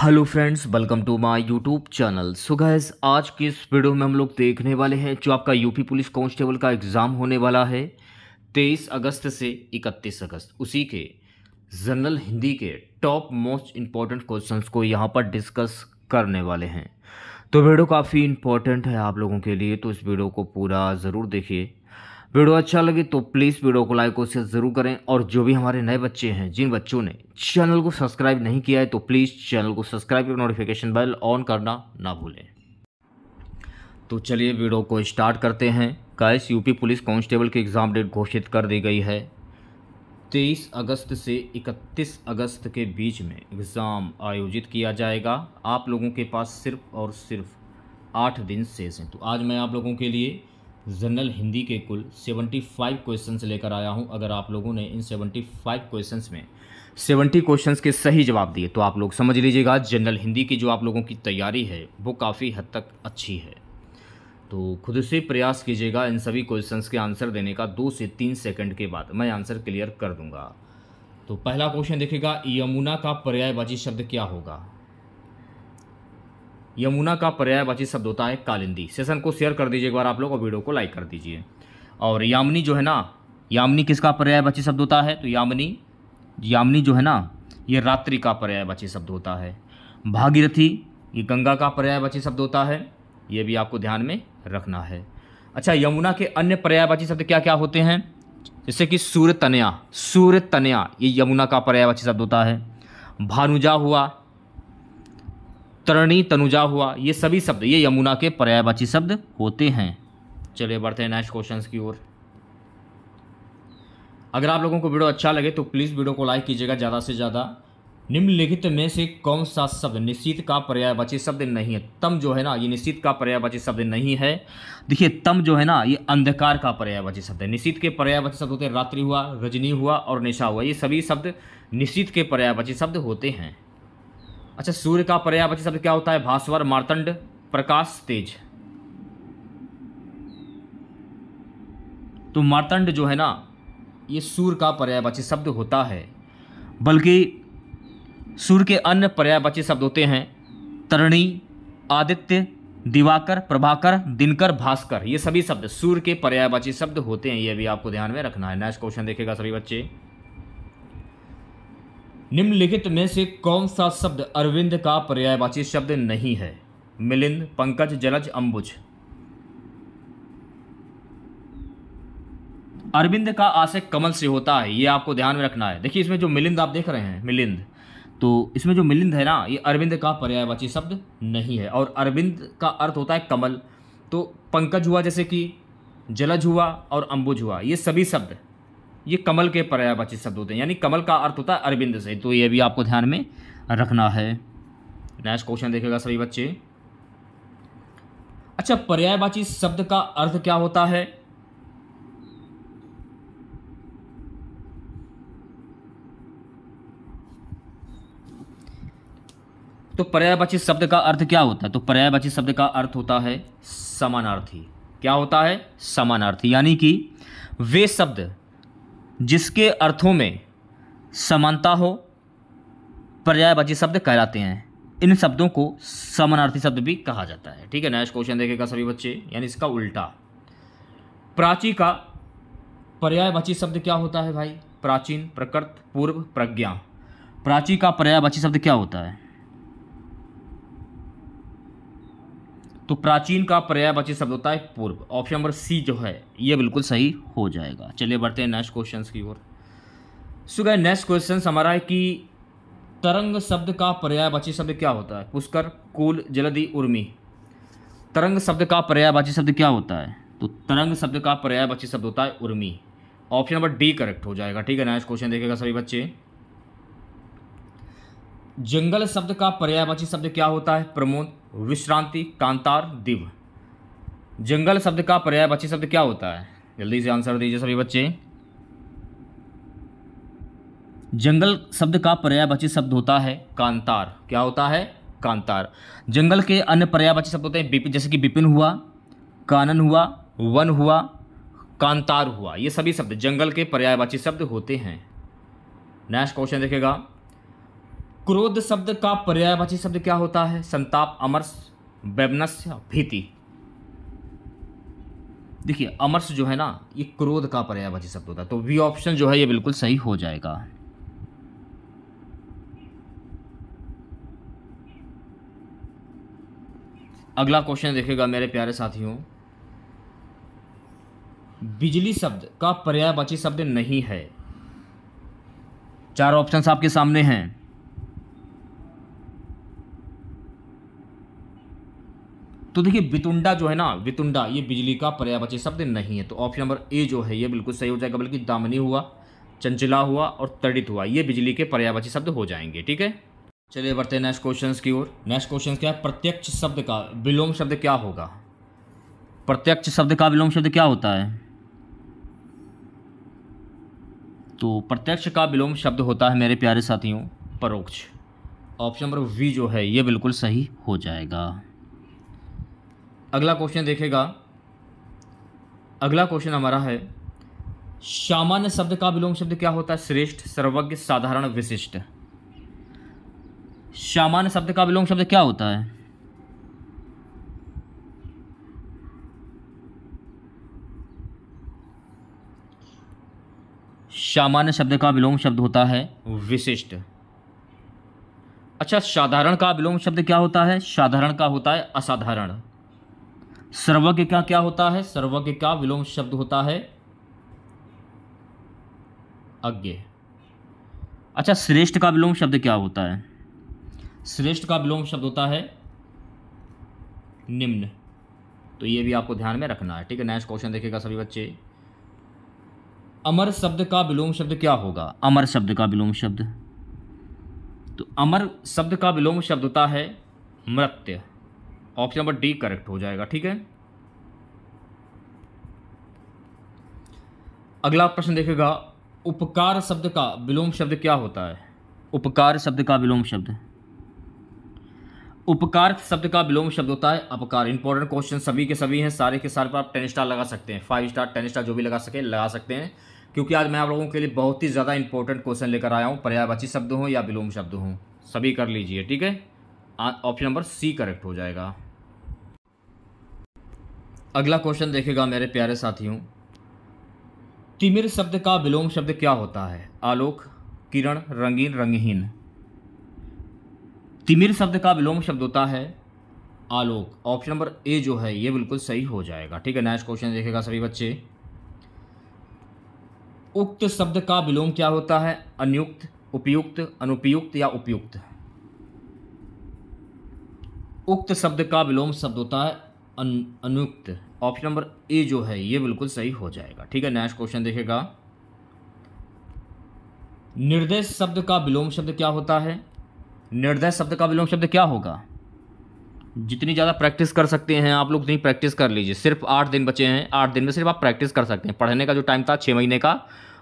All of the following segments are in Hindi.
hello friends welcome to my YouTube channel so guys आज के इस वीडियो में हम लोग देखने वाले हैं जो आपका यूपी पुलिस कांस्टेबल का एग्ज़ाम होने वाला है 23 अगस्त से 31 अगस्त उसी के जनरल हिंदी के टॉप मोस्ट इम्पॉर्टेंट क्वेश्चंस को यहाँ पर डिस्कस करने वाले हैं तो वीडियो काफ़ी इम्पोर्टेंट है आप लोगों के लिए तो इस वीडियो को पूरा ज़रूर देखिए वीडियो अच्छा लगे तो प्लीज़ वीडियो को लाइक और शेयर ज़रूर करें और जो भी हमारे नए बच्चे हैं जिन बच्चों ने चैनल को सब्सक्राइब नहीं किया है तो प्लीज़ चैनल को सब्सक्राइब और नोटिफिकेशन बेल ऑन करना ना भूलें तो चलिए वीडियो को स्टार्ट करते हैं कैश यूपी पुलिस कांस्टेबल की एग्ज़ाम डेट घोषित कर दी गई है तेईस अगस्त से इकतीस अगस्त के बीच में एग्ज़ाम आयोजित किया जाएगा आप लोगों के पास सिर्फ और सिर्फ आठ दिन शेष हैं तो आज मैं आप लोगों के लिए जनरल हिंदी के कुल 75 क्वेश्चन लेकर आया हूं अगर आप लोगों ने इन 75 क्वेश्चन में 70 क्वेश्चंस के सही जवाब दिए तो आप लोग समझ लीजिएगा जनरल हिंदी की जो आप लोगों की तैयारी है वो काफ़ी हद तक अच्छी है तो खुद से प्रयास कीजिएगा इन सभी क्वेश्चंस के आंसर देने का दो से तीन सेकंड के बाद मैं आंसर क्लियर कर दूंगा तो पहला क्वेश्चन देखिएगा यमुना का पर्यायवाची शब्द क्या होगा यमुना का पर्यायवाची शब्द होता है कालिंदी सेशन को शेयर कर दीजिए एक बार आप लोग और वीडियो को लाइक कर दीजिए और यामिनी जो है ना यामिनी किसका पर्यायवाची शब्द होता है तो यामिनी यामिनी जो है ना ये रात्रि का पर्यायवाची शब्द होता है भागीरथी ये गंगा का पर्यायवाची शब्द होता है ये भी आपको ध्यान में रखना है अच्छा यमुना के अन्य पर्यायवाची शब्द क्या क्या होते हैं जैसे कि सूर्य तनया सूर्य तनया ये यमुना का पर्यायवाची शब्द होता है भानुजा हुआ तरणी तनुजा हुआ ये सभी शब्द ये यमुना के पर्यायवाची शब्द होते हैं चलिए बढ़ते हैं नेक्स्ट क्वेश्चन की ओर अगर आप लोगों को वीडियो अच्छा लगे तो प्लीज़ वीडियो को लाइक कीजिएगा ज़्यादा से ज़्यादा निम्नलिखित में से कौन सा शब्द निश्चित का पर्यायवाची शब्द नहीं है तम जो है ना ये निश्चित का पर्यायवाची शब्द नहीं है देखिए तम जो है ना ये अंधकार का पर्यायवाची शब्द है निश्चित के पर्यायवाची शब्द होते हैं रात्रि हुआ रजनी हुआ और निशा हुआ ये सभी शब्द निश्चित के पर्यायवाची शब्द होते हैं अच्छा सूर्य का पर्यावरण शब्द क्या होता है भास्वर मार्तंड प्रकाश तेज तो मार्तंड जो है ना ये सूर्य का पर्यायवाची शब्द होता है बल्कि सूर्य के अन्य पर्यायवाची शब्द होते हैं तरणी आदित्य दिवाकर प्रभाकर दिनकर भास्कर ये सभी शब्द सूर्य के पर्यायवाची शब्द होते हैं ये भी आपको ध्यान में रखना है नेक्स्ट क्वेश्चन देखेगा सभी बच्चे निम्नलिखित में से कौन सा शब्द अरविंद का पर्यायवाची शब्द नहीं है मिलिंद पंकज जलज अंबुज अरविंद का आशय कमल से होता है ये आपको ध्यान में रखना है देखिए इसमें जो मिलिंद आप देख रहे हैं मिलिंद तो इसमें जो मिलिंद है ना ये अरविंद का पर्यायवाची शब्द नहीं है और अरविंद का अर्थ होता है कमल तो पंकज हुआ जैसे कि जलज हुआ और अंबुज हुआ ये सभी शब्द ये कमल के पर्यावाचित शब्द होते हैं यानी कमल का अर्थ होता है अरविंद से तो ये भी आपको ध्यान में रखना है नेक्स्ट क्वेश्चन देखेगा सभी बच्चे अच्छा पर्यायवाची शब्द का अर्थ क्या होता है तो पर्यायवाची शब्द का अर्थ क्या होता है तो पर्यायवाची शब्द का अर्थ होता है समानार्थी क्या होता है समानार्थी यानी कि वे शब्द जिसके अर्थों में समानता हो पर्यायवाची शब्द कहलाते हैं इन शब्दों को समानार्थी शब्द भी कहा जाता है ठीक है नेक्स्ट क्वेश्चन देखेगा सभी बच्चे यानी इसका उल्टा प्राची का पर्यायवाची शब्द क्या होता है भाई प्राचीन प्रकृत पूर्व प्रज्ञा प्राची का पर्यायवाची शब्द क्या होता है तो प्राचीन का पर्यायवाची शब्द होता है पूर्व ऑप्शन नंबर सी जो है ये बिल्कुल सही हो जाएगा चलिए बढ़ते हैं नेक्स्ट क्वेश्चन की ओर सुगह नेक्स्ट क्वेश्चन हमारा है कि तरंग शब्द का पर्यायवाची शब्द क्या होता है पुष्कर कुल जलदी उर्मी तरंग शब्द का पर्यायवाची शब्द क्या होता है तो तरंग शब्द का पर्यायवाची शब्द होता है उर्मी ऑप्शन नंबर डी करेक्ट हो जाएगा ठीक है नेक्स्ट क्वेश्चन देखेगा सभी बच्चे जंगल शब्द का पर्यायवाची शब्द क्या होता है प्रमोद विश्रांति कांतार दिव जंगल शब्द का पर्यायवाची शब्द क्या होता है जल्दी से आंसर दीजिए सभी बच्चे जंगल शब्द का पर्यायवाची शब्द होता है कांतार क्या होता है कांतार जंगल के अन्य पर्यायवाची शब्द होते हैं जैसे कि बिपिन हुआ कानन हुआ वन हुआ कांतार हुआ ये सभी शब्द जंगल के पर्यायवाची शब्द होते हैं नेक्स्ट क्वेश्चन देखेगा क्रोध शब्द का पर्यायवाची शब्द क्या होता है संताप अमर्ष वैमनस्य भीति देखिए अमर्ष जो है ना ये क्रोध का पर्यायवाची शब्द होता है तो वी ऑप्शन जो है ये बिल्कुल सही हो जाएगा अगला क्वेश्चन देखेगा मेरे प्यारे साथियों बिजली शब्द का पर्यायवाची शब्द नहीं है चार ऑप्शंस आपके सामने हैं तो देखिए वितुंडा जो है ना वितुंडा ये बिजली का पर्यावचित शब्द नहीं है तो ऑप्शन नंबर ए जो है ये बिल्कुल सही हो जाएगा बल्कि दामनी हुआ चंचला हुआ और तड़ित हुआ ये बिजली के पर्यावाची शब्द हो जाएंगे ठीक है चलिए बढ़ते हैं नेक्स्ट क्वेश्चन की ओर नेक्स्ट क्वेश्चन क्या है प्रत्यक्ष शब्द का विलोम शब्द क्या होगा प्रत्यक्ष शब्द का विलोम शब्द क्या होता है तो प्रत्यक्ष का विलोम शब्द होता है मेरे प्यारे साथियों परोक्ष ऑप्शन नंबर वी जो है ये बिल्कुल सही हो जाएगा अगला क्वेश्चन देखेगा अगला क्वेश्चन हमारा है सामान्य शब्द का विलोम शब्द क्या होता है श्रेष्ठ सर्वज्ञ साधारण विशिष्ट सामान्य शब्द का विलोम शब्द क्या होता है सामान्य शब्द का विलोम शब्द होता है विशिष्ट अच्छा साधारण का विलोम शब्द क्या होता है साधारण का होता है असाधारण सर्वज्ञ का क्या होता है सर्वज्ञ का विलोम शब्द होता है अज्ञ अच्छा श्रेष्ठ का विलोम शब्द क्या होता है श्रेष्ठ का विलोम शब्द होता है निम्न तो ये भी आपको ध्यान में रखना है ठीक है नेक्स्ट क्वेश्चन देखेगा सभी बच्चे अमर शब्द का विलोम शब्द क्या होगा अमर शब्द का विलोम शब्द तो अमर शब्द का विलोम शब्द होता है मृत्य ऑप्शन नंबर डी करेक्ट हो जाएगा ठीक है अगला प्रश्न देखेगा उपकार शब्द का विलोम शब्द क्या होता है उपकार शब्द का विलोम शब्द उपकार शब्द का विलोम शब्द होता है अपकार इंपॉर्टेंट क्वेश्चन सभी के सभी हैं सारे के सारे पर आप टेन स्टार लगा सकते हैं फाइव स्टार टेन स्टार जो भी लगा सके लगा सकते हैं क्योंकि आज मैं आप लोगों के लिए बहुत ही ज़्यादा इंपॉर्टेंट क्वेश्चन लेकर आया हूँ पर्यायवाची शब्द हों या विलोम शब्द हों सभी कर लीजिए ठीक है ऑप्शन नंबर सी करेक्ट हो जाएगा अगला क्वेश्चन देखेगा मेरे प्यारे साथियों तिमिर शब्द का विलोम शब्द क्या होता है आलोक किरण रंगीन रंगहीन तिमिर शब्द का विलोम शब्द होता है आलोक ऑप्शन नंबर ए जो है ये बिल्कुल सही हो जाएगा ठीक है नेक्स्ट क्वेश्चन देखेगा सभी बच्चे उक्त शब्द का विलोम क्या होता है अनियुक्त उपयुक्त अनुपयुक्त या उपयुक्त उक्त शब्द का विलोम शब्द होता है अन अनुक्त ऑप्शन नंबर ए जो है ये बिल्कुल सही हो जाएगा ठीक है नेक्स्ट क्वेश्चन देखेगा निर्देश शब्द का विलोम शब्द क्या होता है निर्देश शब्द का विलोम शब्द क्या होगा जितनी ज़्यादा प्रैक्टिस कर सकते हैं आप लोग उतनी प्रैक्टिस कर लीजिए सिर्फ आठ दिन बचे हैं आठ दिन में सिर्फ आप प्रैक्टिस कर सकते हैं पढ़ने का जो टाइम था छः महीने का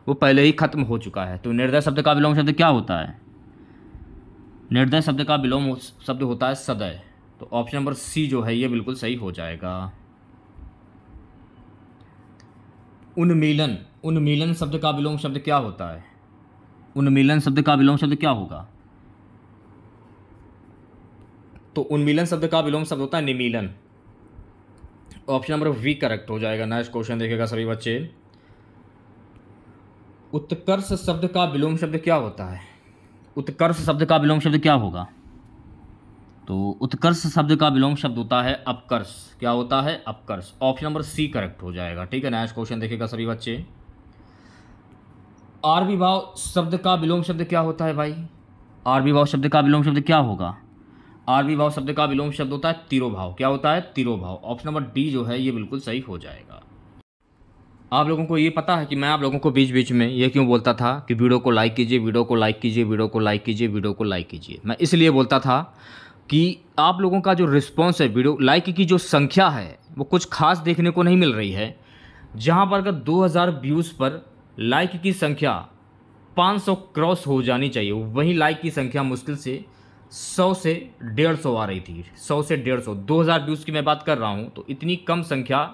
वो पहले ही खत्म हो चुका है तो निर्दय शब्द का विलोम शब्द क्या होता है निर्दय शब्द का विलोम शब्द होता है सदय तो ऑप्शन नंबर सी जो है ये बिल्कुल सही हो जाएगा उन्मीलन उन्मीलन शब्द का विलोम शब्द क्या होता है उन्मीलन शब्द का विलोम शब्द क्या होगा तो उन्मीलन शब्द का विलोम शब्द होता है निमीलन ऑप्शन नंबर वी करेक्ट हो जाएगा नेक्स्ट क्वेश्चन देखेगा सभी बच्चे उत्कर्ष शब्द का विलोम शब्द क्या होता है उत्कर्ष शब्द का विलोम शब्द क्या होगा तो उत्कर्ष शब्द का विलोम शब्द होता है अपकर्ष क्या होता है अपकर्ष ऑप्शन नंबर सी करेक्ट हो जाएगा ठीक है नेक्स्ट क्वेश्चन देखेगा सभी बच्चे आरबी भाव शब्द का विलोम शब्द क्या होता है भाई आरबी भाव शब्द का विलोम शब्द क्या होगा आरबी शब्द का विलोम शब्द होता है तीरो भाव क्या होता है तीरो भाव ऑप्शन नंबर डी जो है ये बिल्कुल सही हो जाएगा आप लोगों को ये पता है कि मैं आप लोगों को बीच बीच में ये क्यों बोलता था कि वीडियो को लाइक कीजिए वीडियो को लाइक कीजिए वीडियो को लाइक कीजिए वीडियो को लाइक कीजिए मैं इसलिए बोलता था कि आप लोगों का जो रिस्पॉन्स है वीडियो लाइक की जो संख्या है वो कुछ खास देखने को नहीं मिल रही है जहाँ पर अगर 2000 व्यूज़ पर लाइक की संख्या 500 क्रॉस हो जानी चाहिए वहीं लाइक की संख्या मुश्किल से 100 से 150 आ रही थी 100 से 150 2000 व्यूज़ की मैं बात कर रहा हूँ तो इतनी कम संख्या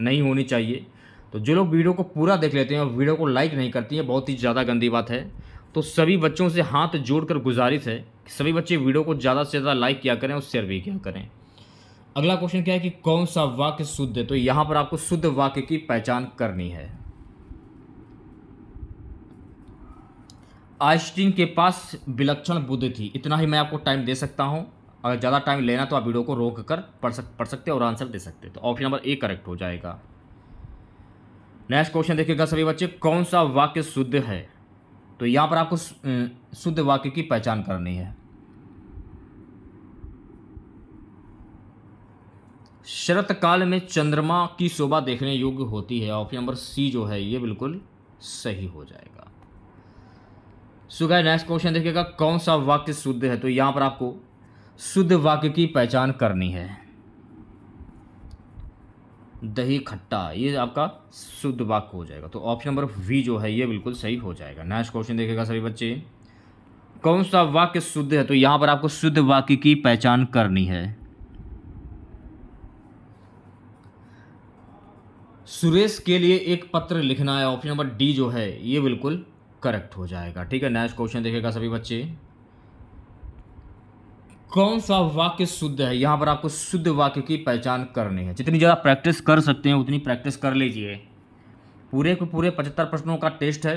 नहीं होनी चाहिए तो जो लोग वीडियो को पूरा देख लेते हैं और वीडियो को लाइक नहीं करती हैं बहुत ही ज़्यादा गंदी बात है तो सभी बच्चों से हाथ जोड़कर गुजारिश है कि सभी बच्चे वीडियो को ज़्यादा से ज़्यादा लाइक किया करें और शेयर भी किया करें अगला क्वेश्चन क्या है कि कौन सा वाक्य शुद्ध है तो यहाँ पर आपको शुद्ध वाक्य की पहचान करनी है आइंस्टीन के पास विलक्षण बुद्धि थी इतना ही मैं आपको टाइम दे सकता हूँ अगर ज़्यादा टाइम लेना तो आप वीडियो को रोक कर पढ़ सक पढ़ सकते और आंसर दे सकते तो ऑप्शन नंबर ए करेक्ट हो जाएगा नेक्स्ट क्वेश्चन देखिएगा सभी बच्चे कौन सा वाक्य शुद्ध है तो यहाँ पर आपको शुद्ध वाक्य की पहचान करनी है शरत काल में चंद्रमा की शोभा देखने योग्य होती है ऑप्शन नंबर सी जो है ये बिल्कुल सही हो जाएगा सुगा नेक्स्ट क्वेश्चन देखिएगा कौन सा वाक्य शुद्ध है तो यहाँ पर आपको शुद्ध वाक्य की पहचान करनी है दही खट्टा ये आपका शुद्ध वाक्य हो जाएगा तो ऑप्शन नंबर वी जो है ये बिल्कुल सही हो जाएगा नेक्स्ट क्वेश्चन देखेगा सभी बच्चे कौन सा वाक्य शुद्ध है तो यहां पर आपको शुद्ध वाक्य की पहचान करनी है सुरेश के लिए एक पत्र लिखना है ऑप्शन नंबर डी जो है ये बिल्कुल करेक्ट हो जाएगा ठीक है नेक्स्ट क्वेश्चन देखेगा सभी बच्चे कौन सा वाक्य शुद्ध है यहाँ पर आपको शुद्ध वाक्य की पहचान करनी है जितनी ज़्यादा प्रैक्टिस कर सकते हैं उतनी प्रैक्टिस कर लीजिए पूरे को पूरे पचहत्तर प्रश्नों का टेस्ट है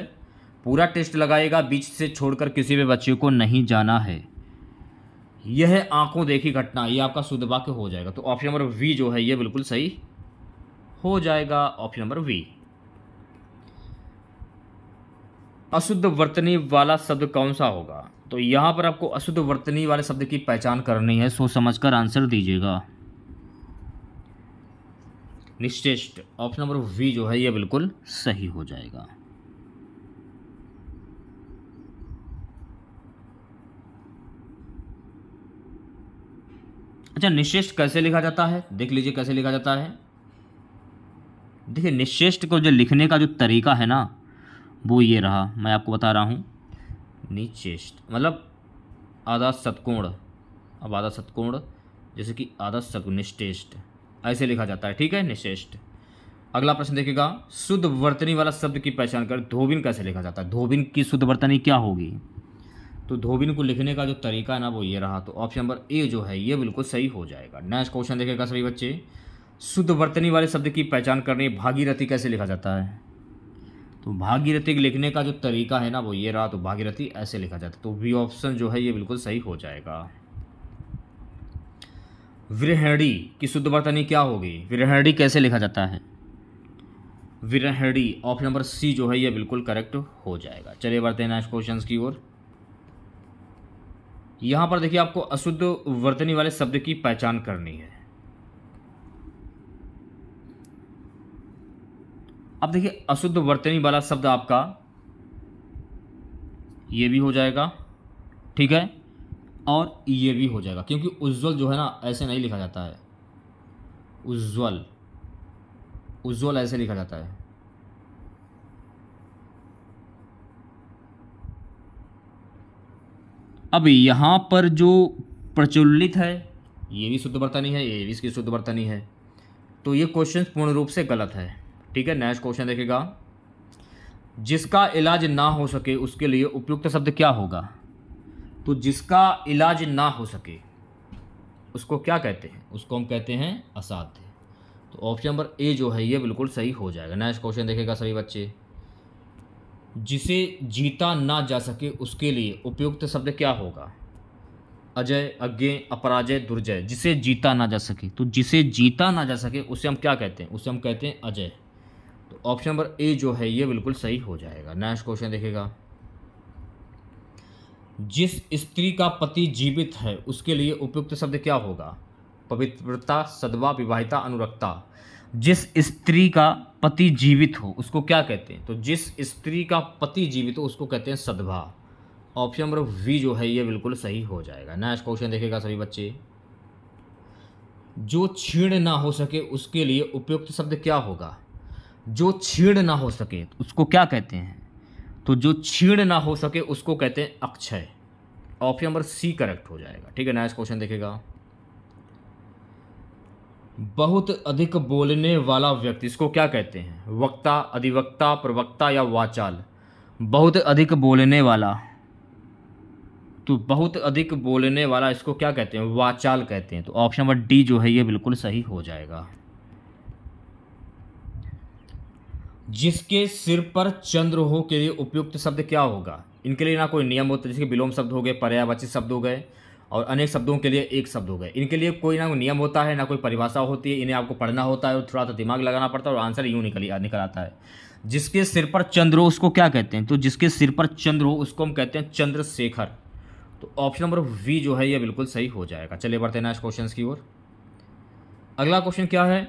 पूरा टेस्ट लगाएगा बीच से छोड़कर किसी भी बच्चे को नहीं जाना है यह आंखों देखी घटना ये आपका शुद्ध वाक्य हो जाएगा तो ऑप्शन नंबर वी जो है ये बिल्कुल सही हो जाएगा ऑप्शन नंबर वी अशुद्ध वर्तनी वाला शब्द कौन सा होगा तो यहाँ पर आपको अशुद्ध वर्तनी वाले शब्द की पहचान करनी है सोच समझकर आंसर दीजिएगा निश्चेष्ट ऑप्शन नंबर वी जो है ये बिल्कुल सही हो जाएगा अच्छा निश्चेष्ट कैसे लिखा जाता है देख लीजिए कैसे लिखा जाता है देखिए निश्चेष्ट को जो लिखने का जो तरीका है ना वो ये रहा मैं आपको बता रहा हूँ नीच मतलब आधा सतकोण अब आधा सतकोण जैसे कि आधा सगुनिष्ठेष्ट ऐसे लिखा जाता है ठीक है निश्चेष्ट अगला प्रश्न देखिएगा शुद्ध वर्तनी वाला शब्द की पहचान कर धोबिन कैसे लिखा जाता है धोबिन की शुद्ध वर्तनी क्या होगी तो धोबिन को लिखने का जो तरीका है ना वो ये रहा तो ऑप्शन नंबर ए जो है ये बिल्कुल सही हो जाएगा नेक्स्ट क्वेश्चन देखेगा सभी बच्चे शुद्ध वर्तनी वाले शब्द की पहचान करने भागीरथी कैसे लिखा जाता है तो भागीरथी लिखने का जो तरीका है ना वो ये रहा तो भागीरथी ऐसे लिखा जाता है तो वी ऑप्शन जो है ये बिल्कुल सही हो जाएगा विरहड़ी की शुद्ध वर्तनी क्या होगी विरहड़ी कैसे लिखा जाता है विरहड़ी ऑप्शन नंबर सी जो है ये बिल्कुल करेक्ट हो जाएगा चलिए बढ़ते हैं नेक्स्ट क्वेश्चन की ओर यहाँ पर देखिए आपको अशुद्ध वर्तनी वाले शब्द की पहचान करनी है अब देखिए अशुद्ध वर्तनी वाला शब्द आपका ये भी हो जाएगा ठीक है और ये भी हो जाएगा क्योंकि उज्ज्वल जो है ना ऐसे नहीं लिखा जाता है उज्ज्वल उज्ज्वल ऐसे लिखा जाता है अब यहाँ पर जो प्रचलित है ये भी शुद्ध बर्तनी है ये भी इसकी शुद्ध बर्तनी है तो ये क्वेश्चन पूर्ण रूप से गलत है ठीक है नेक्स्ट क्वेश्चन देखेगा जिसका इलाज ना हो सके उसके लिए उपयुक्त शब्द क्या होगा तो जिसका इलाज ना हो सके उसको क्या कहते हैं उसको हम कहते हैं असाध्य तो ऑप्शन नंबर ए जो है ये बिल्कुल सही हो जाएगा नेक्स्ट क्वेश्चन देखेगा सभी बच्चे जिसे जीता ना जा सके उसके लिए उपयुक्त शब्द क्या होगा अजय अज्ञे अपराजय दुर्जय जिसे जीता ना जा सके तो जिसे जीता ना जा सके उसे हम क्या कहते हैं उसे हम कहते हैं अजय ऑप्शन नंबर ए जो है ये बिल्कुल सही हो जाएगा नेक्स्ट क्वेश्चन देखेगा जिस स्त्री का पति जीवित है उसके लिए उपयुक्त शब्द क्या होगा पवित्रता सदवा विवाहिता अनुरक्ता जिस स्त्री का पति जीवित हो उसको क्या कहते हैं तो जिस स्त्री का पति जीवित हो उसको कहते हैं सदभा ऑप्शन नंबर वी जो है ये बिल्कुल सही हो जाएगा नेक्स्ट क्वेश्चन देखेगा सभी बच्चे जो छीण ना हो सके उसके लिए उपयुक्त शब्द क्या होगा जो छीण ना हो सके उसको क्या कहते हैं तो जो छीण ना हो सके उसको कहते हैं अक्षय ऑप्शन नंबर सी करेक्ट हो जाएगा ठीक है नेक्स्ट क्वेश्चन देखेगा बहुत अधिक बोलने वाला व्यक्ति इसको क्या कहते हैं वक्ता अधिवक्ता प्रवक्ता या वाचाल बहुत अधिक बोलने वाला तो बहुत अधिक बोलने वाला इसको क्या कहते हैं वाचाल कहते हैं तो ऑप्शन नंबर डी जो है ये बिल्कुल सही हो जाएगा जिसके सिर पर चंद्र हो के लिए उपयुक्त शब्द क्या होगा इनके लिए ना कोई नियम होता जैसे कि विलोम शब्द हो गए पर्यावाची शब्द हो गए और अनेक शब्दों के लिए एक शब्द हो गए इनके लिए कोई ना कोई नियम होता है ना कोई परिभाषा होती है इन्हें आपको पढ़ना होता है और थोड़ा सा दिमाग लगाना पड़ता है और आंसर यूँ निकल निकल आता है जिसके सिर पर चंद्र हो उसको क्या कहते हैं तो जिसके सिर पर चंद्र हो उसको हम कहते हैं चंद्रशेखर तो ऑप्शन नंबर वी जो है ये बिल्कुल सही हो जाएगा चलिए बढ़ते हैं नेक्स्ट क्वेश्चन की ओर अगला क्वेश्चन क्या है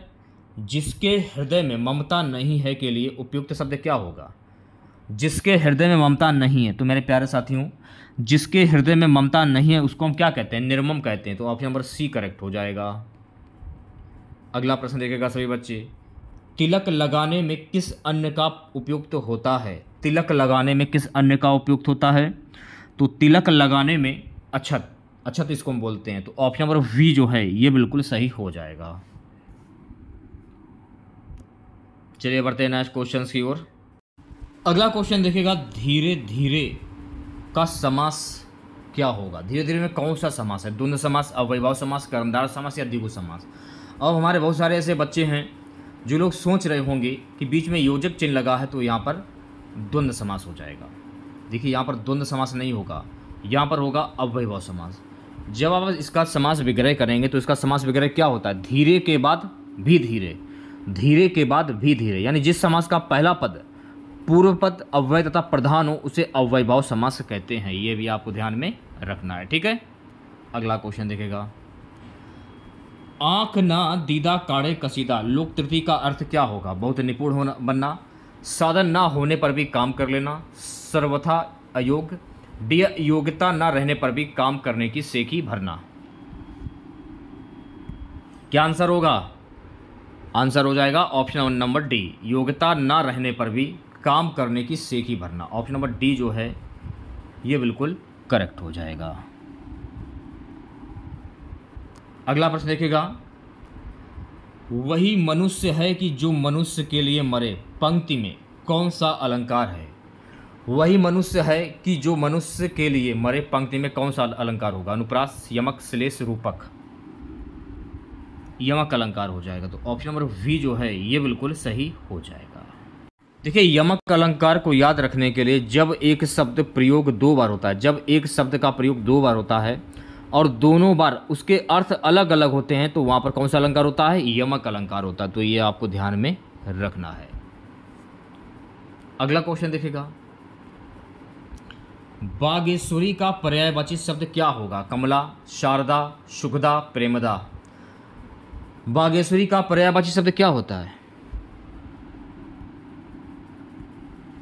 जिसके हृदय में ममता नहीं है के लिए उपयुक्त शब्द क्या होगा जिसके हृदय में ममता नहीं है तो मेरे प्यारे साथियों जिसके हृदय में ममता नहीं है उसको हम क्या कहते हैं निर्मम कहते हैं तो ऑप्शन नंबर सी करेक्ट हो जाएगा अगला प्रश्न देखेगा सभी बच्चे तिलक लगाने में किस अन्न का उपयुक्त होता है तिलक लगाने में किस अन्न का उपयुक्त होता है तो तिलक लगाने में अछत अछत इसको हम बोलते हैं तो ऑप्शन नंबर वी जो है ये बिल्कुल सही हो जाएगा चलिए बढ़ते हैं नेक्स्ट क्वेश्चन की ओर अगला क्वेश्चन देखेगा धीरे धीरे का समास क्या होगा धीरे धीरे में कौन सा समास है द्वंद्व समास अवैभाव समास कर्मदार समास या द्विगु समास अब हमारे बहुत सारे ऐसे बच्चे हैं जो लोग सोच रहे होंगे कि बीच में योजक चिन्ह लगा है तो यहाँ पर द्वंद्व समास हो जाएगा देखिए यहाँ पर द्वंद्व समास नहीं होगा यहाँ पर होगा अवैभव समास जब आप इसका समास विग्रह करेंगे तो इसका समास विग्रह क्या होता है धीरे के बाद भी धीरे धीरे के बाद भी धीरे यानी जिस समास का पहला पद पूर्व पद अव्यय तथा प्रधान हो उसे अव्यय भाव समास कहते हैं ये भी आपको ध्यान में रखना है ठीक है अगला क्वेश्चन देखेगा आंख ना दीदा काड़े कसीदा लोक तृति का अर्थ क्या होगा बहुत निपुण होना बनना साधन ना होने पर भी काम कर लेना सर्वथा अयोग योग्यता ना रहने पर भी काम करने की सेखी भरना क्या आंसर होगा आंसर हो जाएगा ऑप्शन नंबर डी योग्यता ना रहने पर भी काम करने की सेखी भरना ऑप्शन नंबर डी जो है ये बिल्कुल करेक्ट हो जाएगा अगला प्रश्न देखेगा वही मनुष्य है कि जो मनुष्य के लिए मरे पंक्ति में कौन सा अलंकार है वही मनुष्य है कि जो मनुष्य के लिए मरे पंक्ति में कौन सा अलंकार होगा अनुप्रास यमक श्लेष रूपक यमक अलंकार हो जाएगा तो ऑप्शन नंबर वी जो है ये बिल्कुल सही हो जाएगा देखिए यमक अलंकार को याद रखने के लिए जब एक शब्द प्रयोग दो बार होता है जब एक शब्द का प्रयोग दो बार होता है और दोनों बार उसके अर्थ अलग अलग होते हैं तो वहाँ पर कौन सा अलंकार होता है यमक अलंकार होता है तो ये आपको ध्यान में रखना है अगला क्वेश्चन देखिएगा बागेश्वरी का पर्यायवाची शब्द क्या होगा कमला शारदा सुखदा प्रेमदा बागेश्वरी का पर्यायवाची शब्द क्या होता है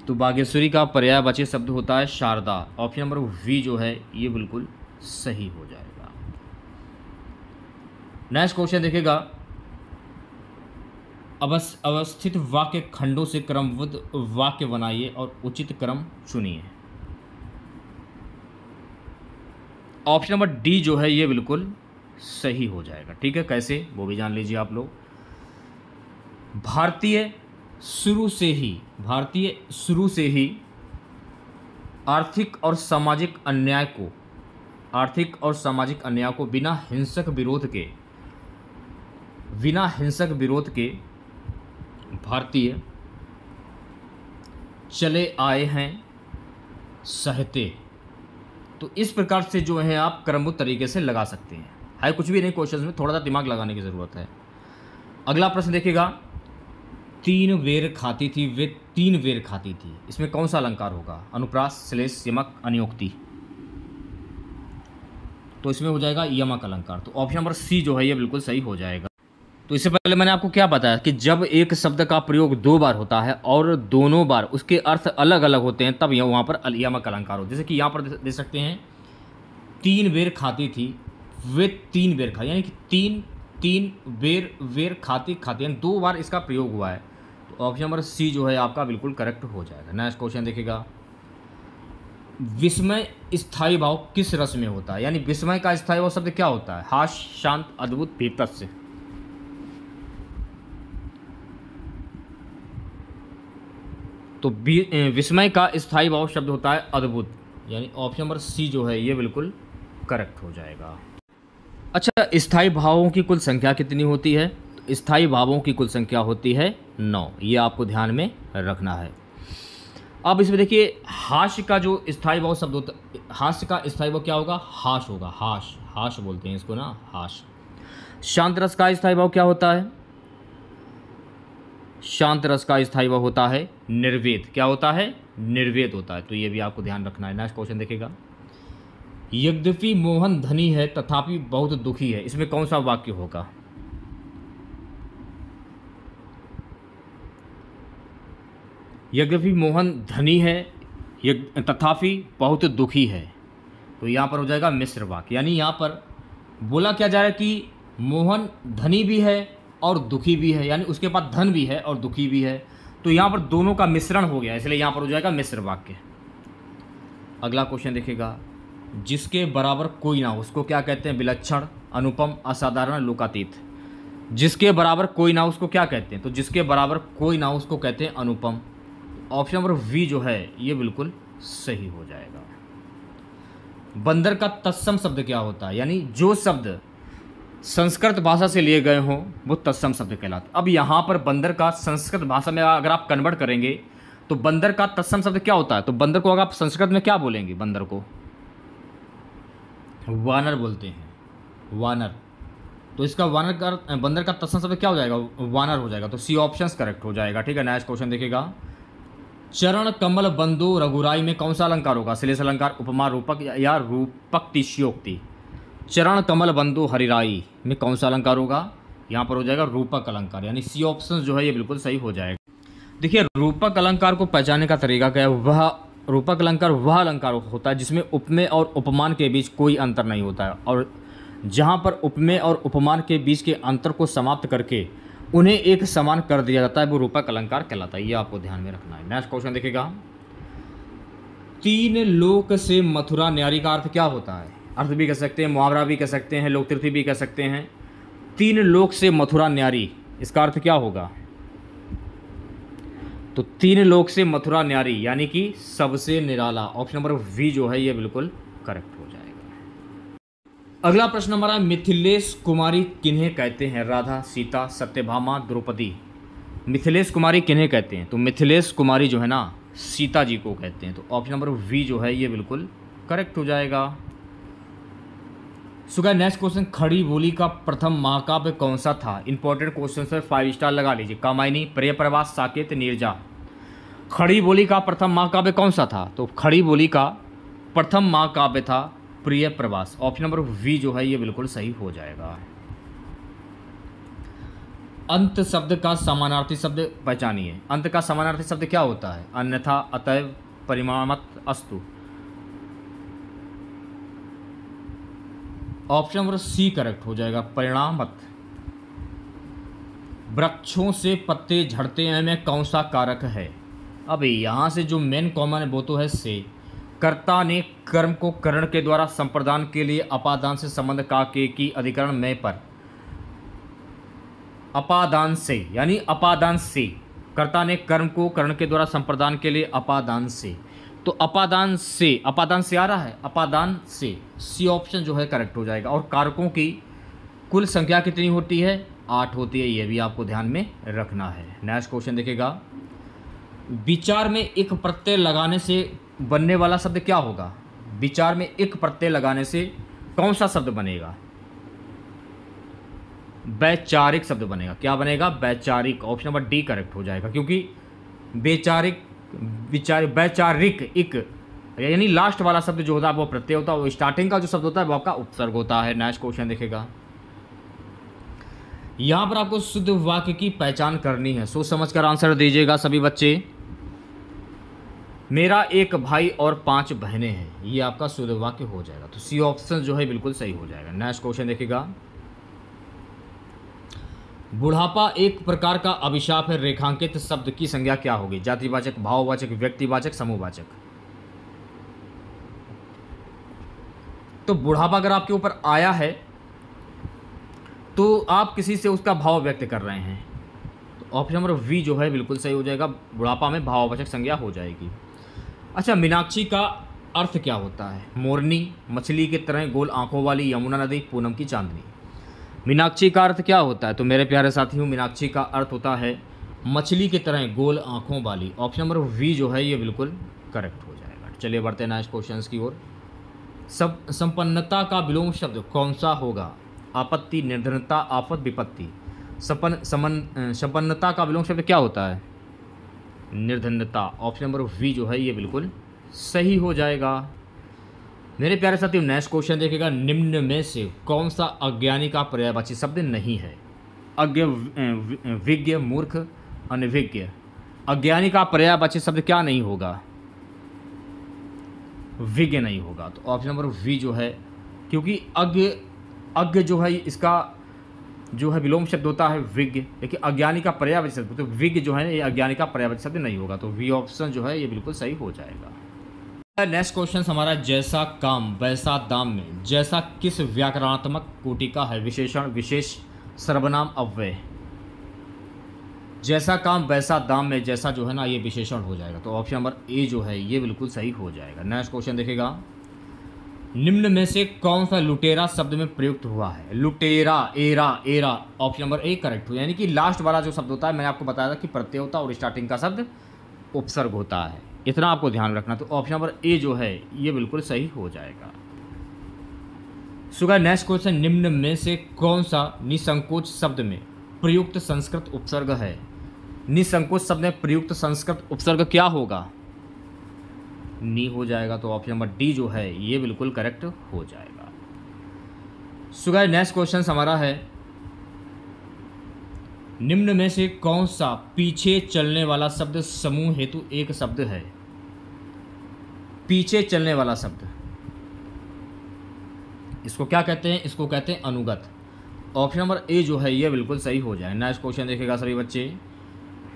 तो बागेश्वरी का पर्यायवाची शब्द होता है शारदा ऑप्शन नंबर वी जो है ये बिल्कुल सही हो जाएगा नेक्स्ट क्वेश्चन देखेगा अवस् अवस्थित वाक्य खंडों से क्रमबद्ध वाक्य बनाइए और उचित क्रम चुनिए ऑप्शन नंबर डी जो है ये बिल्कुल सही हो जाएगा ठीक है कैसे वो भी जान लीजिए आप लोग भारतीय शुरू से ही भारतीय शुरू से ही आर्थिक और सामाजिक अन्याय को आर्थिक और सामाजिक अन्याय को बिना हिंसक विरोध के बिना हिंसक विरोध के भारतीय चले आए हैं सहते तो इस प्रकार से जो है आप क्रमबद्ध तरीके से लगा सकते हैं है कुछ भी नहीं क्वेश्चन में थोड़ा सा दिमाग लगाने की ज़रूरत है अगला प्रश्न देखिएगा तीन वेर खाती थी वे तीन वेर खाती थी इसमें कौन सा अलंकार होगा अनुप्रास श्लेष यमक अनियोक्ति तो इसमें हो जाएगा यमक अलंकार तो ऑप्शन नंबर सी जो है ये बिल्कुल सही हो जाएगा तो इससे पहले मैंने आपको क्या बताया कि जब एक शब्द का प्रयोग दो बार होता है और दोनों बार उसके अर्थ अलग अलग होते हैं तब यह वहाँ पर यमक अलंकार हो जैसे कि यहाँ पर दे सकते हैं तीन वेर खाती थी वे तीन बेर खाते यानी कि तीन तीन बेर वेर खाते खाते यानी दो बार इसका प्रयोग हुआ है तो ऑप्शन नंबर सी जो है आपका बिल्कुल करेक्ट हो जाएगा नेक्स्ट क्वेश्चन देखिएगा विस्मय स्थायी भाव किस रस में होता है यानी विस्मय का स्थायी भाव शब्द क्या होता है हास शांत अद्भुत भीतस तो विस्मय का स्थायी भाव शब्द होता है अद्भुत यानी ऑप्शन नंबर सी जो है ये बिल्कुल करेक्ट हो जाएगा अच्छा स्थाई भावों की कुल संख्या कितनी होती है स्थाई भावों की कुल संख्या होती है नौ ये आपको ध्यान में रखना है अब इसमें देखिए हाश का जो स्थाई भाव शब्द होता हाश का स्थाई भाव क्या होगा हाश होगा हाश हाश बोलते हैं इसको ना हाश शांत रस का स्थाई भाव क्या होता है शांत रस का स्थाई भाव होता है निर्वेद क्या होता है निर्वेद होता है तो ये भी आपको ध्यान रखना है नेक्स्ट क्वेश्चन देखेगा यद्यपि मोहन धनी है तथापि बहुत दुखी है इसमें कौन सा वाक्य होगा यद्यपि मोहन धनी है तथापि बहुत दुखी है तो यहाँ पर हो जाएगा मिश्र वाक्य यानी यहाँ पर बोला क्या जा रहा है कि मोहन धनी भी है और दुखी भी है यानी उसके पास धन भी है और दुखी भी है तो यहाँ पर दोनों का मिश्रण हो गया इसलिए यहाँ पर हो जाएगा मिश्र वाक्य अगला क्वेश्चन देखेगा जिसके बराबर कोई ना हो उसको क्या कहते हैं विलक्षण अनुपम असाधारण लोकातीत जिसके बराबर कोई ना उसको क्या कहते हैं तो जिसके बराबर कोई ना उसको कहते हैं अनुपम ऑप्शन नंबर वी जो है ये बिल्कुल सही हो जाएगा बंदर का तत्सम शब्द क्या होता है यानी जो शब्द संस्कृत भाषा से लिए गए हों वो तत्सम शब्द कहलाते अब यहाँ पर बंदर का संस्कृत भाषा में अगर आप कन्वर्ट करेंगे तो बंदर का तत्सम शब्द क्या होता है तो बंदर को अगर आप संस्कृत में क्या बोलेंगे बंदर को वानर बोलते हैं वानर तो इसका वानर का बंदर का तत्सम शब्द क्या हो जाएगा वानर हो जाएगा तो सी ऑप्शन करेक्ट हो जाएगा ठीक है नेक्स्ट क्वेश्चन देखिएगा चरण कमल बंधु रघुराई में कौन सा अलंकार होगा श्लेष अलंकार उपमा रूपक या रूपक तिशयोक्ति चरण कमल बंधु हरिराई में कौन सा अलंकार होगा यहाँ पर हो जाएगा रूपक अलंकार यानी सी ऑप्शन जो है ये बिल्कुल सही हो जाएगा देखिए रूपक अलंकार को पहचाने का तरीका क्या है वह रूपक अलंकार वह अलंकार होता है जिसमें उपमेय और उपमान के बीच कोई अंतर नहीं होता है और जहाँ पर उपमेय और उपमान के बीच के अंतर को समाप्त करके उन्हें एक समान कर दिया जाता है वो रूपक अलंकार कहलाता है ये आपको ध्यान में रखना है नेक्स्ट क्वेश्चन देखिएगा तीन लोक से मथुरा न्यारी का अर्थ क्या होता है अर्थ भी कह सकते हैं मुहावरा भी कह सकते हैं लोकतीर्थी भी कह सकते हैं तीन लोक से मथुरा न्यारी इसका अर्थ क्या होगा तो तीन लोग से मथुरा न्यारी यानी कि सबसे निराला ऑप्शन नंबर वी जो है ये बिल्कुल करेक्ट हो जाएगा अगला प्रश्न हमारा मिथिलेश कुमारी किन्हें कहते हैं राधा सीता सत्यभामा द्रौपदी मिथिलेश कुमारी किन्हें कहते हैं तो मिथिलेश कुमारी जो है ना सीता जी को कहते हैं तो ऑप्शन नंबर वी जो है ये बिल्कुल करेक्ट हो जाएगा सुगा नेक्स्ट क्वेश्चन खड़ी बोली का प्रथम महाकाव्य कौन सा था important question sir five star लगा लीजिए कामायनी प्रवास साकेत नीरजा खड़ी बोली का प्रथम महाकाव्य कौन सा था तो खड़ी बोली का प्रथम महाकाव्य था प्रिय प्रवास ऑप्शन नंबर वी जो है ये बिल्कुल सही हो जाएगा अंत शब्द का समानार्थी शब्द पहचानिए अंत का समानार्थी शब्द क्या होता है अन्यथा अतएव परिमाणत अस्तु ऑप्शन नंबर सी करेक्ट हो जाएगा परिणामत वृक्षों से पत्ते झड़ते हैं में कौन सा कारक है अब यहाँ से जो मेन कॉमन है वो तो है से कर्ता ने कर्म को करण के द्वारा संप्रदान के लिए अपादान से संबंध का के की अधिकरण में पर अपादान से यानी अपादान से कर्ता ने कर्म को करण के द्वारा संप्रदान के लिए अपादान से तो अपादान से अपादान से आ रहा है अपादान से सी ऑप्शन जो है करेक्ट हो जाएगा और कारकों की कुल संख्या कितनी होती है आठ होती है ये भी आपको ध्यान में रखना है नेक्स्ट क्वेश्चन देखेगा विचार में एक प्रत्यय लगाने से बनने वाला शब्द क्या होगा विचार में एक प्रत्यय लगाने से कौन सा शब्द बनेगा वैचारिक शब्द बनेगा क्या बनेगा वैचारिक ऑप्शन नंबर डी करेक्ट हो जाएगा क्योंकि वैचारिक विचार वैचारिक एक यानी लास्ट वाला शब्द जो होता है वो प्रत्यय होता है वो स्टार्टिंग का जो शब्द होता है वो आपका उपसर्ग होता है नेक्स्ट क्वेश्चन देखेगा यहाँ पर आपको शुद्ध वाक्य की पहचान करनी है सोच समझ कर आंसर दीजिएगा सभी बच्चे मेरा एक भाई और पांच बहनें हैं ये आपका सूर्यवाक्य हो जाएगा तो सी ऑप्शन जो है बिल्कुल सही हो जाएगा नेक्स्ट क्वेश्चन देखिएगा बुढ़ापा एक प्रकार का अभिशाप है रेखांकित शब्द की संज्ञा क्या होगी जातिवाचक भाववाचक व्यक्तिवाचक समूहवाचक तो बुढ़ापा अगर आपके ऊपर आया है तो आप किसी से उसका भाव व्यक्त कर रहे हैं तो ऑप्शन नंबर वी जो है बिल्कुल सही हो जाएगा बुढ़ापा में भाववाचक संज्ञा हो जाएगी अच्छा मीनाक्षी का अर्थ क्या होता है मोरनी मछली की तरह गोल आंखों वाली यमुना नदी पूनम की चांदनी मीनाक्षी का अर्थ क्या होता है तो मेरे प्यारे साथियों मीनाक्षी का अर्थ होता है मछली की तरह गोल आंखों वाली ऑप्शन नंबर वी जो है ये बिल्कुल करेक्ट हो जाएगा चलिए बढ़ते हैं नेक्स्ट क्वेश्चन की ओर सब संपन्नता का विलोम शब्द कौन सा होगा आपत्ति निर्धनता आफत विपत्ति सपन समन संपन्नता का विलोम शब्द क्या होता है निर्धनता ऑप्शन नंबर वी जो है ये बिल्कुल सही हो जाएगा मेरे प्यारे साथियों नेक्स्ट क्वेश्चन देखेगा निम्न में से कौन सा अज्ञानी का पर्यायवाची शब्द नहीं है अज्ञ विज्ञ मूर्ख अनभिज्ञ अज्ञानी का पर्यायवाची शब्द क्या नहीं होगा विज्ञ नहीं होगा तो ऑप्शन नंबर वी जो है क्योंकि अज्ञ अज्ञ जो है इसका जो है विलोम शब्द होता है विज्ञ लेकिन अज्ञानी का पर्यावरण शब्द तो विज्ञ जो है ये अज्ञानी का पर्यावरण शब्द नहीं होगा तो वी ऑप्शन जो है ये बिल्कुल सही हो जाएगा नेक्स्ट क्वेश्चन हमारा जैसा काम वैसा दाम में जैसा किस व्याकरणात्मक कोटि का है विशेषण विशेष सर्वनाम अव्यय जैसा काम वैसा दाम में जैसा जो है ना ये विशेषण हो जाएगा तो ऑप्शन नंबर ए जो है ये बिल्कुल सही हो जाएगा नेक्स्ट क्वेश्चन देखेगा निम्न में से कौन सा लुटेरा शब्द में प्रयुक्त हुआ है लुटेरा एरा एरा ऑप्शन नंबर ए करेक्ट हुआ यानी कि लास्ट वाला जो शब्द होता है मैंने आपको बताया था कि प्रत्यय होता और स्टार्टिंग का शब्द उपसर्ग होता है इतना आपको ध्यान रखना तो ऑप्शन नंबर ए जो है ये बिल्कुल सही हो जाएगा सुगा नेक्स्ट क्वेश्चन निम्न में से कौन सा निसंकोच शब्द में प्रयुक्त संस्कृत उपसर्ग है निसंकोच शब्द में प्रयुक्त संस्कृत उपसर्ग क्या होगा नी हो जाएगा तो ऑप्शन नंबर डी जो है ये बिल्कुल करेक्ट हो जाएगा सुगा नेक्स्ट क्वेश्चन हमारा है निम्न में से कौन सा पीछे चलने वाला शब्द समूह हेतु एक शब्द है पीछे चलने वाला शब्द इसको क्या कहते हैं इसको कहते हैं अनुगत ऑप्शन नंबर ए जो है ये बिल्कुल सही हो जाए नेक्स्ट क्वेश्चन देखेगा सभी बच्चे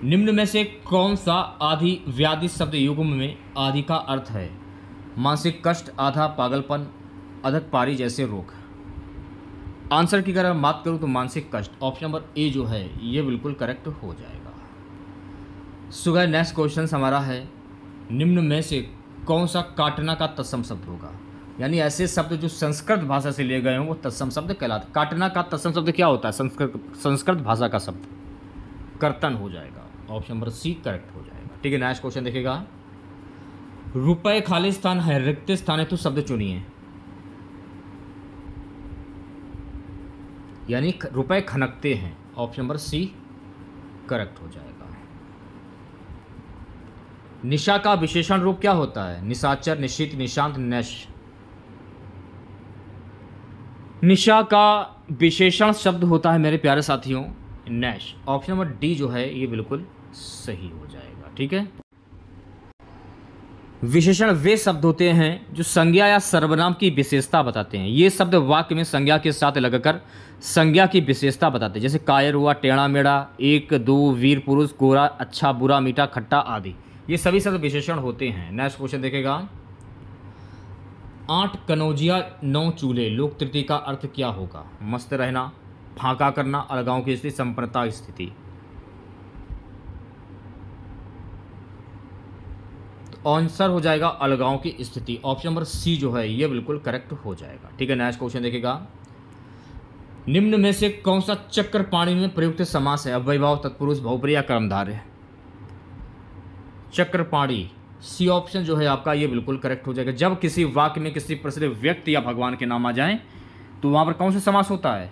निम्न में से कौन सा आधि व्याधि शब्द युग्म में आधि का अर्थ है मानसिक कष्ट आधा पागलपन अधक पारी जैसे रोग आंसर की अगर बात करूँ तो मानसिक कष्ट ऑप्शन नंबर ए जो है ये बिल्कुल करेक्ट हो जाएगा सुगर नेक्स्ट क्वेश्चन हमारा है निम्न में से कौन सा काटना का तत्सम शब्द होगा यानी ऐसे शब्द जो संस्कृत भाषा से लिए गए हों वो तत्सम शब्द कहलाते काटना का तत्सम शब्द क्या होता है संस्कृत संस्कृत भाषा का शब्द कर्तन हो जाएगा ऑप्शन नंबर सी करेक्ट हो जाएगा ठीक है नेक्स्ट क्वेश्चन देखेगा रुपए खालिस्तान है रिक्त स्थान है तो शब्द चुनिए यानी रुपए खनकते हैं ऑप्शन नंबर सी करेक्ट हो जाएगा निशा का विशेषण रूप क्या होता है निशाचर निश्चित निशांत नश निशा का विशेषण शब्द होता है मेरे प्यारे साथियों नैश ऑप्शन नंबर डी जो है ये बिल्कुल सही हो जाएगा ठीक है विशेषण वे शब्द होते हैं जो संज्ञा या सर्वनाम की विशेषता बताते हैं ये शब्द वाक्य में संज्ञा के साथ लगकर संज्ञा की विशेषता बताते हैं जैसे कायर हुआ टेढ़ा मेढ़ा एक दो वीर पुरुष गोरा अच्छा बुरा मीठा खट्टा आदि ये सभी शब्द विशेषण होते हैं नेक्स्ट क्वेश्चन देखेगा आठ कनौजिया नौ चूल्हे लोक तृतीय का अर्थ क्या होगा मस्त रहना फांका करना अलगाव की स्थिति संपन्नता स्थिति आंसर तो हो जाएगा अलगाव की स्थिति ऑप्शन नंबर सी जो है ये बिल्कुल करेक्ट हो जाएगा ठीक है नेक्स्ट क्वेश्चन देखेगा निम्न में से कौन सा चक्र पाणी में प्रयुक्त समास है अव्यभाव तत्पुरुष बहुप्रिया कर्मधार्य चक्र पाणी सी ऑप्शन जो है आपका ये बिल्कुल करेक्ट हो जाएगा जब किसी वाक्य में किसी प्रसिद्ध व्यक्ति या भगवान के नाम आ जाए तो वहां पर कौन सा समास होता है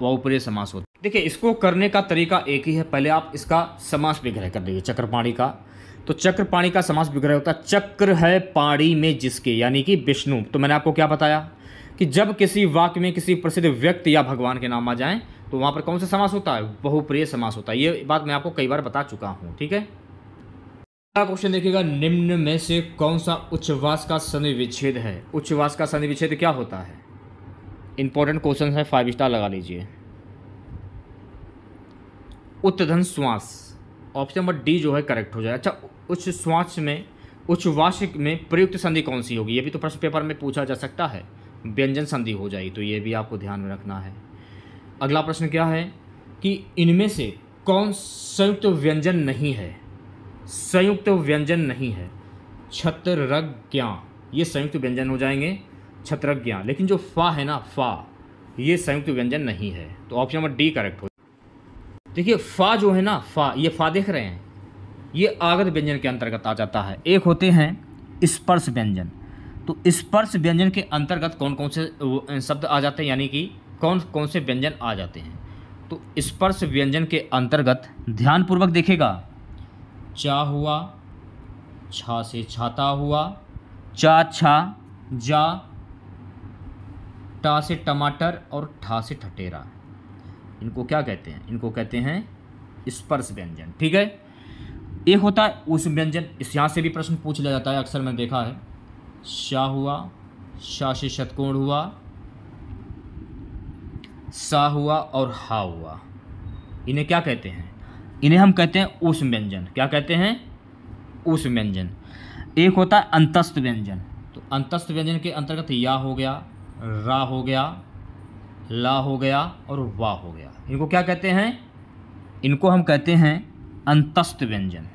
बहुप्रिय समास होता है देखिए इसको करने का तरीका एक ही है पहले आप इसका समास विग्रह कर दीजिए चक्रपाणी का तो चक्र पाणी का समास विग्रह होता है चक्र है पाणी में जिसके यानी कि विष्णु तो मैंने आपको क्या बताया कि जब किसी वाक्य में किसी प्रसिद्ध व्यक्ति या भगवान के नाम आ जाएं तो वहां पर कौन सा समास होता है बहुप्रिय समास होता है ये बात मैं आपको कई बार बता चुका हूँ ठीक है अगला क्वेश्चन देखिएगा निम्न में से कौन सा उच्चवास का विच्छेद है उच्चवास का विच्छेद क्या होता है इंपॉर्टेंट क्वेश्चन है फाइव स्टार लगा लीजिए उत्तधन श्वास ऑप्शन नंबर डी जो है करेक्ट हो जाए अच्छा उच्च श्वास में उच्च वार्षिक में प्रयुक्त संधि कौन सी होगी ये भी तो प्रश्न पेपर में पूछा जा सकता है व्यंजन संधि हो जाएगी तो ये भी आपको ध्यान में रखना है अगला प्रश्न क्या है कि इनमें से कौन संयुक्त तो व्यंजन नहीं है संयुक्त तो व्यंजन नहीं है छत्र क्या ये संयुक्त तो व्यंजन हो जाएंगे छत्रज्ञा लेकिन जो फा है ना फा ये संयुक्त व्यंजन नहीं है तो ऑप्शन नंबर डी करेक्ट हो देखिए फा जो है ना फा ये फा देख रहे हैं ये आगत व्यंजन के अंतर्गत आ जाता है एक होते हैं स्पर्श व्यंजन तो स्पर्श व्यंजन के अंतर्गत कौन कौन से शब्द आ जाते हैं यानी कि कौन कौन से व्यंजन आ जाते हैं तो स्पर्श व्यंजन के अंतर्गत ध्यानपूर्वक देखेगा चा हुआ छा से छाता हुआ चा छा जा टासे से टमाटर और ठा से ठटेरा इनको क्या कहते हैं इनको कहते हैं स्पर्श व्यंजन ठीक है ये होता है उस व्यंजन इस यहाँ से भी प्रश्न पूछ लिया जाता है अक्सर मैंने देखा है शाह हुआ शाह से शतकोण हुआ सा हुआ और हा हुआ इन्हें क्या कहते हैं इन्हें हम कहते हैं उस व्यंजन क्या कहते हैं उस व्यंजन एक होता है अंतस्थ व्यंजन तो अंतस्थ व्यंजन के अंतर्गत या हो गया रा हो गया ला हो गया और वा हो गया इनको क्या कहते हैं इनको हम कहते हैं अंतस्थ व्यंजन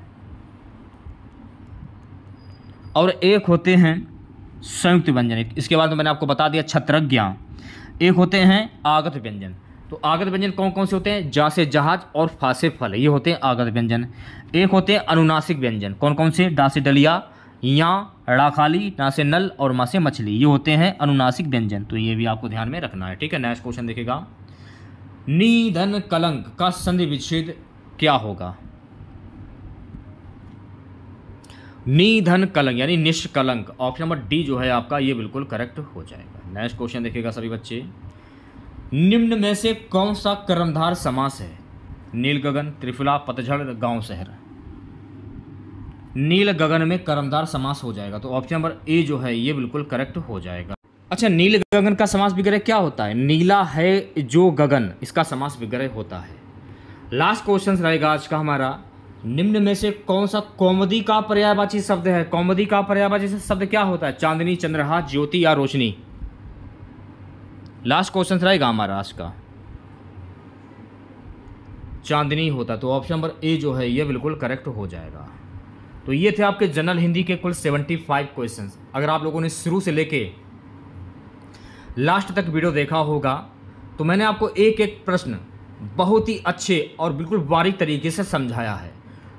और एक होते हैं संयुक्त व्यंजन इसके बाद तो मैंने आपको बता दिया छत्रज्ञा एक होते हैं आगत व्यंजन तो आगत व्यंजन कौन कौन से होते हैं जा से जहाज और फा से फल ये होते हैं आगत व्यंजन एक होते हैं अनुनासिक व्यंजन कौन कौन से डा से डलिया या खाली ना से नल और मासे से मछली ये होते हैं अनुनासिक व्यंजन तो ये भी आपको ध्यान में रखना है ठीक है नेक्स्ट क्वेश्चन देखेगा निधन कलंक का संधि विच्छेद क्या होगा निधन कलंक यानी निष्कलंक ऑप्शन नंबर डी जो है आपका ये बिल्कुल करेक्ट हो जाएगा नेक्स्ट क्वेश्चन देखेगा सभी बच्चे निम्न में से कौन सा कर्मधार समास है नीलगगन त्रिफुला पतझड़ गांव शहर नील गगन में कर्मदार समास हो जाएगा तो ऑप्शन नंबर ए जो है ये बिल्कुल करेक्ट हो जाएगा अच्छा नील गगन का समास विग्रह क्या होता है नीला है जो गगन इसका समास विग्रह होता है लास्ट क्वेश्चन रहेगा आज का हमारा निम्न में से कौन सा कौमदी का पर्यायवाची शब्द है कौमदी का पर्यायवाची शब्द क्या होता है चांदनी चंद्रहा ज्योति या रोशनी लास्ट क्वेश्चन रहेगा हमारा आज का चांदनी होता तो ऑप्शन नंबर ए जो है ये बिल्कुल करेक्ट हो जाएगा तो ये थे आपके जनरल हिंदी के कुल 75 क्वेश्चन अगर आप लोगों ने शुरू से लेके लास्ट तक वीडियो देखा होगा तो मैंने आपको एक एक प्रश्न बहुत ही अच्छे और बिल्कुल बारीक तरीके से समझाया है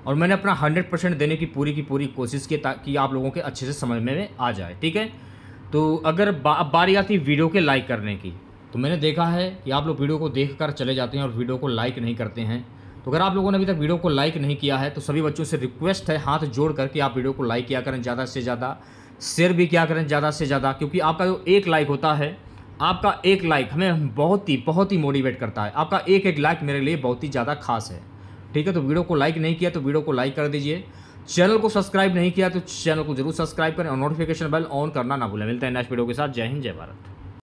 और मैंने अपना हंड्रेड परसेंट देने की पूरी की पूरी कोशिश की ताकि आप लोगों के अच्छे से समझ में आ जाए ठीक है तो अगर बा, बारी आती वीडियो के लाइक करने की तो मैंने देखा है कि आप लोग वीडियो को देख कर चले जाते हैं और वीडियो को लाइक नहीं करते हैं तो अगर आप लोगों ने अभी तक वीडियो को लाइक नहीं किया है तो सभी बच्चों से रिक्वेस्ट है हाथ जोड़ करके आप वीडियो को लाइक किया करें ज़्यादा से ज़्यादा शेयर भी किया करें ज़्यादा से ज़्यादा क्योंकि आपका जो एक लाइक होता है आपका एक लाइक हमें बहुत ही बहुत ही मोटिवेट करता है आपका एक एक लाइक मेरे लिए बहुत ही ज़्यादा खास है ठीक है तो वीडियो को लाइक नहीं किया तो वीडियो को लाइक कर दीजिए चैनल को सब्सक्राइब नहीं किया तो चैनल को जरूर सब्सक्राइब करें और नोटिफिकेशन बेल ऑन करना ना भूलें मिलते हैं नेक्स्ट वीडियो के साथ जय हिंद जय भारत